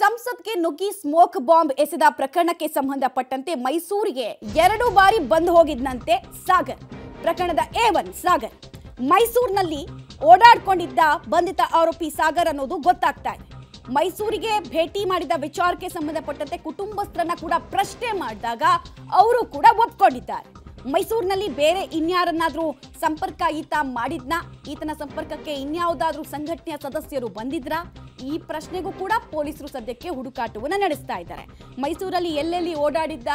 ಸಂಸತ್ಗೆ ನುಗ್ಗಿ smoke bomb ಎಸೆದ ಪ್ರಕರಣಕ್ಕೆ ಸಂಬಂಧಪಟ್ಟಂತೆ ಮೈಸೂರಿಗೆ ಎರಡು ಬಾರಿ ಬಂದ್ ಹೋಗಿದ್ನಂತೆ ಸಾಗರ್ ಪ್ರಕರಣದ ಎ ಒನ್ ಸಾಗರ್ ಮೈಸೂರಿನಲ್ಲಿ ಓಡಾಡ್ಕೊಂಡಿದ್ದ ಬಂಧಿತ ಆರೋಪಿ ಸಾಗರ್ ಅನ್ನೋದು ಗೊತ್ತಾಗ್ತಾ ಇದೆ ಮೈಸೂರಿಗೆ ಭೇಟಿ ಮಾಡಿದ ವಿಚಾರಕ್ಕೆ ಸಂಬಂಧಪಟ್ಟಂತೆ ಕುಟುಂಬಸ್ಥರನ್ನ ಕೂಡ ಪ್ರಶ್ನೆ ಮಾಡಿದಾಗ ಅವರು ಕೂಡ ಒಪ್ಕೊಂಡಿದ್ದಾರೆ ಮೈಸೂರಿನಲ್ಲಿ ಬೇರೆ ಇನ್ಯಾರನ್ನಾದರೂ ಸಂಪರ್ಕ ಈತ ಮಾಡಿದ್ನಾ ಈತನ ಸಂಪರ್ಕಕ್ಕೆ ಇನ್ಯಾವುದಾದ್ರೂ ಸಂಘಟನೆಯ ಸದಸ್ಯರು ಬಂದಿದ್ರಾ ಈ ಪ್ರಶ್ನೆಗೂ ಕೂಡ ಪೊಲೀಸರು ಸದ್ಯಕ್ಕೆ ಹುಡುಕಾಟವನ್ನು ನಡೆಸ್ತಾ ಇದ್ದಾರೆ ಮೈಸೂರಲ್ಲಿ ಎಲ್ಲೆಲ್ಲಿ ಓಡಾಡಿದ್ದ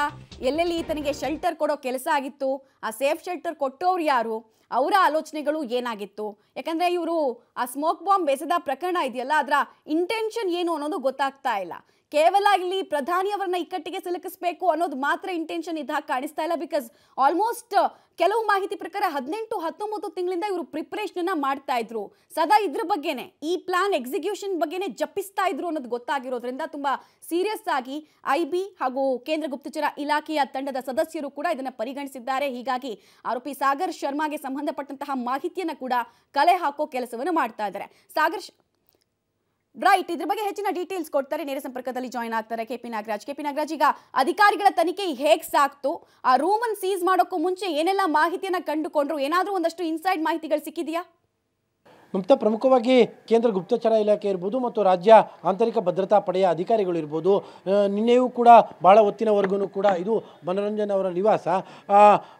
ಎಲ್ಲೆಲ್ಲಿ ಈತನಿಗೆ ಶೆಲ್ಟರ್ ಕೊಡೋ ಕೆಲಸ ಆಗಿತ್ತು ಆ ಸೇಫ್ ಶೆಲ್ಟರ್ ಕೊಟ್ಟೋರು ಯಾರು ಅವರ ಆಲೋಚನೆಗಳು ಏನಾಗಿತ್ತು ಯಾಕಂದರೆ ಇವರು ಆ ಸ್ಮೋಕ್ ಬಾಂಬ್ ಬೆಸೆದ ಪ್ರಕರಣ ಇದೆಯಲ್ಲ ಅದರ ಇಂಟೆನ್ಷನ್ ಏನು ಅನ್ನೋದು ಗೊತ್ತಾಗ್ತಾ ಇಲ್ಲ ಕೇವಲ ಇಲ್ಲಿ ಪ್ರಧಾನಿ ಅವರನ್ನ ಇಕ್ಕಟ್ಟಿಗೆ ಸಿಲುಕಿಸಬೇಕು ಅನ್ನೋದು ಮಾತ್ರ ಇಂಟೆನ್ಷನ್ ಇದ್ದಾಗ ಕಾಣಿಸ್ತಾ ಇಲ್ಲ ಬಿಕಾಸ್ ಆಲ್ಮೋಸ್ಟ್ ಕೆಲವು ಮಾಹಿತಿ ಪ್ರಕಾರ ಹದಿನೆಂಟು ಹತ್ತೊಂಬತ್ತು ತಿಂಗಳಿಂದ ಇವರು ಪ್ರಿಪರೇಷನ್ ಮಾಡ್ತಾ ಇದ್ರು ಸದಾ ಇದ್ರ ಬಗ್ಗೆನೆ ಈ ಪ್ಲಾನ್ ಎಕ್ಸಿಕ್ಯೂಷನ್ ಬಗ್ಗೆನೆ ಜಪಿಸ್ತಾ ಇದ್ರು ಅನ್ನೋದು ಗೊತ್ತಾಗಿರೋದ್ರಿಂದ ತುಂಬಾ ಸೀರಿಯಸ್ ಆಗಿ ಐ ಬಿ ಹಾಗೂ ಕೇಂದ್ರ ಗುಪ್ತಚರ ಇಲಾಖೆಯ ತಂಡದ ಸದಸ್ಯರು ಕೂಡ ಇದನ್ನ ಪರಿಗಣಿಸಿದ್ದಾರೆ ಹೀಗಾಗಿ ಆರೋಪಿ ಸಾಗರ್ ಶರ್ಮಾಗೆ ಸಂಬಂಧಪಟ್ಟಂತಹ ಮಾಹಿತಿಯನ್ನ ಕೂಡ ಕಲೆ ಹಾಕೋ ಕೆಲಸವನ್ನು ಮಾಡ್ತಾ ಇದ್ದಾರೆ ಸಾಗರ್ ರೈಟ್ ಇದ್ರ ಬಗ್ಗೆ ಹೆಚ್ಚಿನ ಡೀಟೇಲ್ಸ್ ಕೊಡ್ತಾರೆ ನೇರ ಸಂಪರ್ಕದಲ್ಲಿ ಜಾಯ್ನ್ ಆಗ್ತಾರೆ K P Nagaraj K P Nagaraj ಈಗ ಅಧಿಕಾರಿಗಳ ತನಿಖೆ ಹೇಗೆ ಸಾಕ್ತು ಆ ರೂಮನ್ನು ಸೀಸ್ ಮಾಡೋಕ್ಕೂ ಮುಂಚೆ ಏನೆಲ್ಲ ಮಾಹಿತಿಯನ್ನು ಕಂಡುಕೊಂಡ್ರು ಏನಾದರೂ ಒಂದಷ್ಟು ಇನ್ಸೈಡ್ ಮಾಹಿತಿಗಳು ಸಿಕ್ಕಿದೆಯಾ ಮಮತಾ ಪ್ರಮುಖವಾಗಿ ಕೇಂದ್ರ ಗುಪ್ತಚರ ಇಲಾಖೆ ಇರ್ಬೋದು ಮತ್ತು ರಾಜ್ಯ ಆಂತರಿಕ ಭದ್ರತಾ ಪಡೆಯ ಅಧಿಕಾರಿಗಳು ಇರ್ಬೋದು ನಿನ್ನೆಯೂ ಕೂಡ ಭಾಳ ಹೊತ್ತಿನವರೆಗೂ ಕೂಡ ಇದು ಮನೋರಂಜನ್ ಅವರ ನಿವಾಸ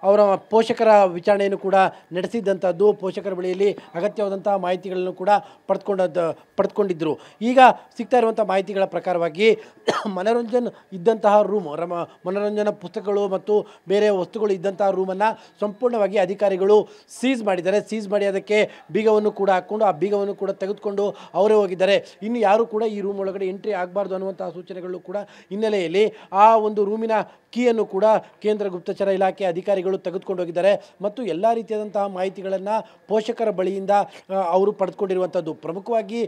ಅವರ ಪೋಷಕರ ವಿಚಾರಣೆಯನ್ನು ಕೂಡ ನಡೆಸಿದ್ದಂಥದ್ದು ಪೋಷಕರ ಬಳಿಯಲ್ಲಿ ಅಗತ್ಯವಾದಂತಹ ಮಾಹಿತಿಗಳನ್ನು ಕೂಡ ಪಡೆದುಕೊಂಡದ್ದು ಪಡೆದುಕೊಂಡಿದ್ದರು ಈಗ ಸಿಗ್ತಾ ಇರುವಂಥ ಮಾಹಿತಿಗಳ ಪ್ರಕಾರವಾಗಿ ಮನೋರಂಜನ್ ಇದ್ದಂತಹ ರೂಮ್ ರಮ ಮನೋರಂಜನಾ ಪುಸ್ತಕಗಳು ಮತ್ತು ಬೇರೆ ವಸ್ತುಗಳು ಇದ್ದಂತಹ ರೂಮನ್ನು ಸಂಪೂರ್ಣವಾಗಿ ಅಧಿಕಾರಿಗಳು ಸೀಸ್ ಮಾಡಿದ್ದಾರೆ ಸೀಸ್ ಮಾಡಿ ಅದಕ್ಕೆ ಬೀಗವನ್ನು ಕೂಡ ಹಾಕ್ಕೊಂಡು ಆ ಬೀಗವನ್ನು ಕೂಡ ತೆಗೆದುಕೊಂಡು ಅವರೇ ಹೋಗಿದ್ದಾರೆ ಇನ್ನು ಯಾರು ಕೂಡ ಈ ರೂಮ್ ಒಳಗಡೆ ಎಂಟ್ರಿ ಆಗಬಾರ್ದು ಅನ್ನುವಂತಹ ಸೂಚನೆಗಳು ಕೂಡ ಹಿನ್ನೆಲೆಯಲ್ಲಿ ಆ ಒಂದು ರೂಮಿನ ಕೀಯನ್ನು ಕೂಡ ಕೇಂದ್ರ ಗುಪ್ತಚರ ಇಲಾಖೆ ಅಧಿಕಾರಿಗಳು ತೆಗೆದುಕೊಂಡು ಹೋಗಿದ್ದಾರೆ ಮತ್ತು ಎಲ್ಲ ರೀತಿಯಾದಂತಹ ಮಾಹಿತಿಗಳನ್ನು ಪೋಷಕರ ಬಳಿಯಿಂದ ಅವರು ಪಡೆದುಕೊಂಡಿರುವಂಥದ್ದು ಪ್ರಮುಖವಾಗಿ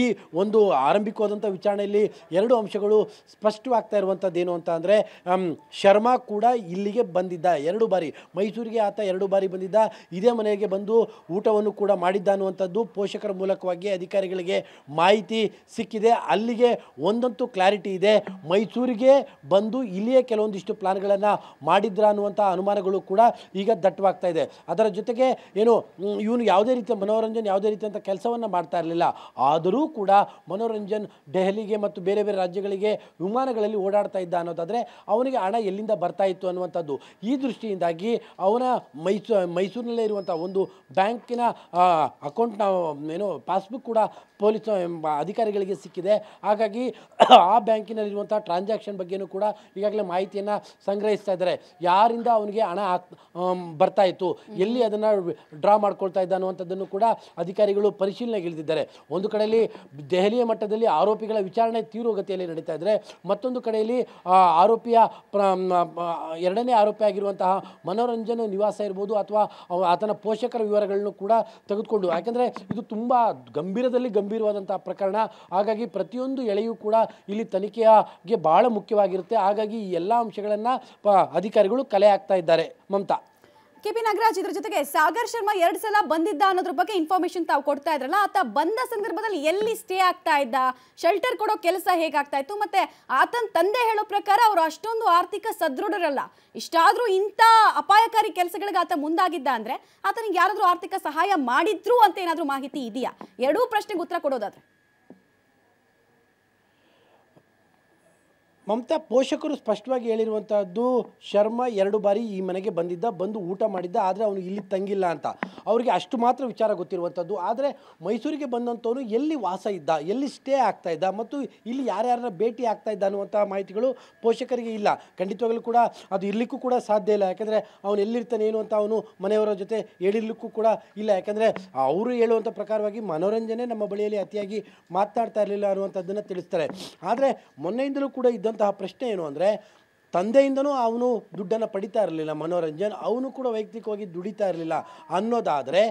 ಈ ಒಂದು ಆರಂಭಿಕವಾದಂಥ ವಿಚಾರಣೆಯಲ್ಲಿ ಎರಡು ಅಂಶಗಳು ಸ್ಪಷ್ಟವಾಗ್ತಾ ಇರುವಂಥದ್ದು ಏನು ಅಂತ ಅಂದರೆ ಶರ್ಮಾ ಕೂಡ ಇಲ್ಲಿಗೆ ಬಂದಿದ್ದ ಎರಡು ಬಾರಿ ಮೈಸೂರಿಗೆ ಆತ ಎರಡು ಬಾರಿ ಬಂದಿದ್ದ ಇದೇ ಮನೆಗೆ ಬಂದು ಊಟವನ್ನು ಕೂಡ ಮಾಡಿದ್ದ ಅನ್ನುವಂಥದ್ದು ಪೋಷಕರ ಮೂಲಕವಾಗಿ ಅಧಿಕಾರಿಗಳಿಗೆ ಮಾಹಿತಿ ಸಿಕ್ಕಿದೆ ಅಲ್ಲಿಗೆ ಒಂದಂತೂ ಕ್ಲಾರಿಟಿ ಇದೆ ಮೈಸೂರಿಗೆ ಬಂದು ಇಲ್ಲಿಯೇ ಕೆಲವೊಂದಿಷ್ಟು ಪ್ಲಾನ್ಗಳನ್ನು ಮಾಡಿದ್ರ ಅನ್ನುವಂಥ ಅನುಮಾನಗಳು ಕೂಡ ಈಗ ದಟ್ಟವಾಗ್ತಾ ಇದೆ ಅದರ ಜೊತೆಗೆ ಏನು ಇವನು ಯಾವುದೇ ರೀತಿಯ ಮನೋರಂಜನ್ ಯಾವುದೇ ರೀತಿಯಂಥ ಕೆಲಸವನ್ನು ಮಾಡ್ತಾ ಇರಲಿಲ್ಲ ಆದರೂ ಕೂಡ ಮನೋರಂಜನ್ ದೆಹಲಿಗೆ ಮತ್ತು ಬೇರೆ ಬೇರೆ ರಾಜ್ಯಗಳಿಗೆ ವಿಮಾನಗಳಲ್ಲಿ ಓಡಾಡ್ತಾ ಇದ್ದ ಅನ್ನೋದಾದರೆ ಅವನಿಗೆ ಹಣ ಎಲ್ಲಿಂದ ಬರ್ತಾ ಇತ್ತು ಅನ್ನುವಂಥದ್ದು ಈ ದೃಷ್ಟಿಯಿಂದಾಗಿ ಅವನ ಮೈಸೂ ಮೈಸೂರಿನಲ್ಲೇ ಇರುವಂಥ ಒಂದು ಬ್ಯಾಂಕಿನ ಅಕೌಂಟ್ ನಾವು ಏನು ಪಾಸ್ಬುಕ್ ಕೂಡ ಪೊಲೀಸ್ ಅಧಿಕಾರಿಗಳಿಗೆ ಸಿಕ್ಕಿದೆ ಹಾಗಾಗಿ ಆ ಬ್ಯಾಂಕಿನಲ್ಲಿರುವಂಥ ಟ್ರಾನ್ಸಾಕ್ಷನ್ ಬಗ್ಗೆಯೂ ಕೂಡ ಈಗಾಗಲೇ ಮಾಹಿತಿಯನ್ನು ಸಂಗ್ರಹಿಸ್ತಾ ಇದ್ದಾರೆ ಯಾರಿಂದ ಅವನಿಗೆ ಹಣ ಬರ್ತಾ ಇತ್ತು ಎಲ್ಲಿ ಅದನ್ನು ಡ್ರಾ ಮಾಡ್ಕೊಳ್ತಾ ಇದ್ದ ಅನ್ನುವಂಥದ್ದನ್ನು ಕೂಡ ಅಧಿಕಾರಿಗಳು ಇಳಿದಿದ್ದಾರೆ ಒಂದು ಕಡೆಯಲ್ಲಿ ದೆಹಲಿಯ ಮಟ್ಟದಲ್ಲಿ ಆರೋಪಿಗಳ ವಿಚಾರಣೆ ತೀವ್ರಗತಿಯಲ್ಲಿ ನಡೀತಾ ಇದ್ದರೆ ಮತ್ತೊಂದು ಕಡೆಯಲ್ಲಿ ಆರೋಪಿಯ ಎರಡನೇ ಆಗಿರುವಂತಹ ಮನೋರಂಜನ್ ನಿವಾಸ ಇರ್ಬೋದು ಅಥವಾ ಆತನ ಪೋಷಕರ ವಿವರಗಳನ್ನು ಕೂಡ ತೆಗೆದುಕೊಂಡು ಯಾಕೆಂದರೆ ಇದು ತುಂಬ ಗಂಭೀರದಲ್ಲಿ ಗಂಭೀರವಾದಂತಹ ಪ್ರಕರಣ ಹಾಗಾಗಿ ಪ್ರತಿಯೊಂದು ಎಳೆಯೂ ಕೂಡ ಇಲ್ಲಿ ತನಿಖೆಯಗೆ ಬಹಳ ಮುಖ್ಯವಾಗಿರುತ್ತೆ ಹಾಗಾಗಿ ಈ ಎಲ್ಲ ಅಂಶಗಳನ್ನು ಅಧಿಕಾರಿಗಳು ಕಲೆ ಹಾಕ್ತಾ ಇದ್ದಾರೆ ಮಮತಾ ಕೆ ಪಿ ನಾಗರಾಜ್ ಇದ್ರ ಜೊತೆಗೆ ಸಾಗರ್ ಶರ್ಮಾ ಎರಡು ಸಲ ಬಂದಿದ್ದ ಅನ್ನೋದ್ರ ಬಗ್ಗೆ ಇನ್ಫಾರ್ಮೇಶನ್ ತಾವು ಕೊಡ್ತಾ ಇದ್ರಲ್ಲ ಆತ ಬಂದ ಸಂದರ್ಭದಲ್ಲಿ ಎಲ್ಲಿ ಸ್ಟೇ ಆಗ್ತಾ ಇದ್ದ ಶೆಲ್ಟರ್ ಕೊಡೋ ಕೆಲಸ ಹೇಗಾಗ್ತಾ ಇತ್ತು ಮತ್ತೆ ಆತನ ತಂದೆ ಹೇಳೋ ಪ್ರಕಾರ ಅವರು ಅಷ್ಟೊಂದು ಆರ್ಥಿಕ ಸದೃಢರಲ್ಲ ಇಷ್ಟಾದರೂ ಇಂಥ ಅಪಾಯಕಾರಿ ಕೆಲಸಗಳಿಗೆ ಆತ ಮುಂದಾಗಿದ್ದ ಅಂದ್ರೆ ಆತನಿಗೆ ಯಾರಾದರೂ ಆರ್ಥಿಕ ಸಹಾಯ ಮಾಡಿದ್ರು ಅಂತ ಏನಾದರೂ ಮಾಹಿತಿ ಇದೆಯಾ ಎರಡೂ ಪ್ರಶ್ನೆಗೆ ಉತ್ತರ ಕೊಡೋದಾದ್ರೆ ಮಮತಾ ಪೋಷಕರು ಸ್ಪಷ್ಟವಾಗಿ ಹೇಳಿರುವಂಥದ್ದು ಶರ್ಮ ಎರಡು ಬಾರಿ ಈ ಮನೆಗೆ ಬಂದಿದ್ದ ಬಂದು ಊಟ ಮಾಡಿದ್ದ ಆದರೆ ಅವನು ಇಲ್ಲಿ ತಂಗಿಲ್ಲ ಅಂತ ಅವರಿಗೆ ಅಷ್ಟು ಮಾತ್ರ ವಿಚಾರ ಗೊತ್ತಿರುವಂಥದ್ದು ಆದರೆ ಮೈಸೂರಿಗೆ ಬಂದಂಥವನು ಎಲ್ಲಿ ವಾಸ ಇದ್ದ ಎಲ್ಲಿ ಸ್ಟೇ ಆಗ್ತಾ ಇದ್ದ ಮತ್ತು ಇಲ್ಲಿ ಯಾರ್ಯಾರನ್ನ ಭೇಟಿ ಆಗ್ತಾ ಇದ್ದ ಅನ್ನುವಂಥ ಮಾಹಿತಿಗಳು ಪೋಷಕರಿಗೆ ಇಲ್ಲ ಖಂಡಿತವಾಗಲೂ ಕೂಡ ಅದು ಇರಲಿಕ್ಕೂ ಕೂಡ ಸಾಧ್ಯ ಇಲ್ಲ ಯಾಕೆಂದರೆ ಅವನು ಎಲ್ಲಿರ್ತಾನೆ ಏನು ಅಂತ ಅವನು ಮನೆಯವರ ಜೊತೆ ಹೇಳಿರ್ಲಿಕ್ಕೂ ಕೂಡ ಇಲ್ಲ ಯಾಕೆಂದರೆ ಅವರು ಹೇಳುವಂಥ ಪ್ರಕಾರವಾಗಿ ಮನೋರಂಜನೆ ನಮ್ಮ ಬಳಿಯಲ್ಲಿ ಅತಿಯಾಗಿ ಮಾತಾಡ್ತಾ ಇರಲಿಲ್ಲ ಅನ್ನುವಂಥದ್ದನ್ನು ತಿಳಿಸ್ತಾರೆ ಆದರೆ ಮೊನ್ನೆಯಿಂದಲೂ ಕೂಡ ಇದ್ದಂಥ ಕೇಳುವಂತಹ ಪ್ರಶ್ನೆ ಏನು ಅಂದರೆ ತಂದೆಯಿಂದನೂ ಅವನು ದುಡ್ಡನ್ನು ಪಡಿತಾ ಇರಲಿಲ್ಲ ಮನೋರಂಜನ್ ಅವನು ಕೂಡ ವೈಯಕ್ತಿಕವಾಗಿ ದುಡಿತಾ ಇರಲಿಲ್ಲ ಅನ್ನೋದಾದರೆ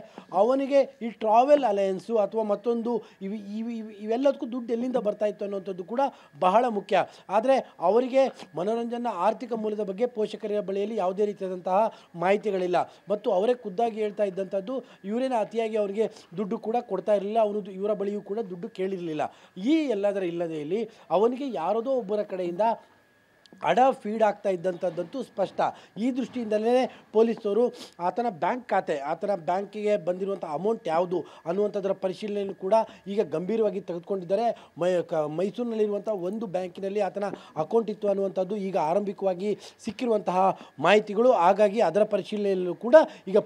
ಅವನಿಗೆ ಈ ಟ್ರಾವೆಲ್ ಅಲಯನ್ಸು ಅಥವಾ ಮತ್ತೊಂದು ಇವು ಇವು ಇವೆಲ್ಲದಕ್ಕೂ ದುಡ್ಡು ಎಲ್ಲಿಂದ ಬರ್ತಾಯಿತ್ತು ಅನ್ನೋಂಥದ್ದು ಕೂಡ ಬಹಳ ಮುಖ್ಯ ಆದರೆ ಅವರಿಗೆ ಮನೋರಂಜನ ಆರ್ಥಿಕ ಮೂಲದ ಬಗ್ಗೆ ಪೋಷಕರ ಬಳಿಯಲ್ಲಿ ಯಾವುದೇ ರೀತಿಯಾದಂತಹ ಮಾಹಿತಿಗಳಿಲ್ಲ ಮತ್ತು ಅವರೇ ಖುದ್ದಾಗಿ ಹೇಳ್ತಾ ಇದ್ದಂಥದ್ದು ಇವರೇನು ಅತಿಯಾಗಿ ಅವರಿಗೆ ದುಡ್ಡು ಕೂಡ ಕೊಡ್ತಾ ಇರಲಿಲ್ಲ ಅವನು ಇವರ ಬಳಿಯೂ ಕೂಡ ದುಡ್ಡು ಕೇಳಿರಲಿಲ್ಲ ಈ ಎಲ್ಲದರ ಇಲ್ಲದೆಯಲ್ಲಿ ಅವನಿಗೆ ಯಾರದೋ ಒಬ್ಬರ ಕಡೆಯಿಂದ ಹಣ ಫೀಡ್ ಆಗ್ತಾ ಇದ್ದಂಥದ್ದಂತೂ ಸ್ಪಷ್ಟ ಈ ದೃಷ್ಟಿಯಿಂದಲೇ ಪೊಲೀಸರು ಆತನ ಬ್ಯಾಂಕ್ ಖಾತೆ ಆತನ ಬ್ಯಾಂಕಿಗೆ ಬಂದಿರುವಂಥ ಅಮೌಂಟ್ ಯಾವುದು ಅನ್ನುವಂಥದ್ರ ಪರಿಶೀಲನೆಯನ್ನು ಕೂಡ ಈಗ ಗಂಭೀರವಾಗಿ ತೆಗೆದುಕೊಂಡಿದ್ದಾರೆ ಮೈ ಕ ಮೈಸೂರಿನಲ್ಲಿರುವಂಥ ಒಂದು ಬ್ಯಾಂಕಿನಲ್ಲಿ ಆತನ ಅಕೌಂಟ್ ಇತ್ತು ಅನ್ನುವಂಥದ್ದು ಈಗ ಆರಂಭಿಕವಾಗಿ ಸಿಕ್ಕಿರುವಂತಹ ಮಾಹಿತಿಗಳು ಹಾಗಾಗಿ ಅದರ ಪರಿಶೀಲನೆಯಲ್ಲೂ ಕೂಡ ಈಗ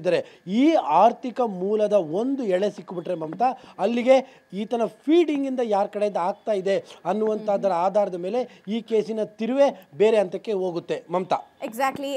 ಇದ್ದಾರೆ ಈ ಆರ್ಥಿಕ ಮೂಲದ ಒಂದು ಎಳೆ ಸಿಕ್ಕಿಬಿಟ್ರೆ ಮಮತಾ ಅಲ್ಲಿಗೆ ಈತನ ಫೀಡಿಂಗಿಂದ ಯಾರ ಕಡೆಯಿಂದ ಆಗ್ತಾ ಇದೆ ಅನ್ನುವಂಥದ್ರ ಆಧಾರದ ಮೇಲೆ ಈ ಕೇಸಿನ ತಿರುವೆ ಬೇರೆ ಹಂತಕ್ಕೆ ಹೋಗುತ್ತೆ ಮಮತಾ ಎಕ್ಸಾಕ್ಟ್ಲಿ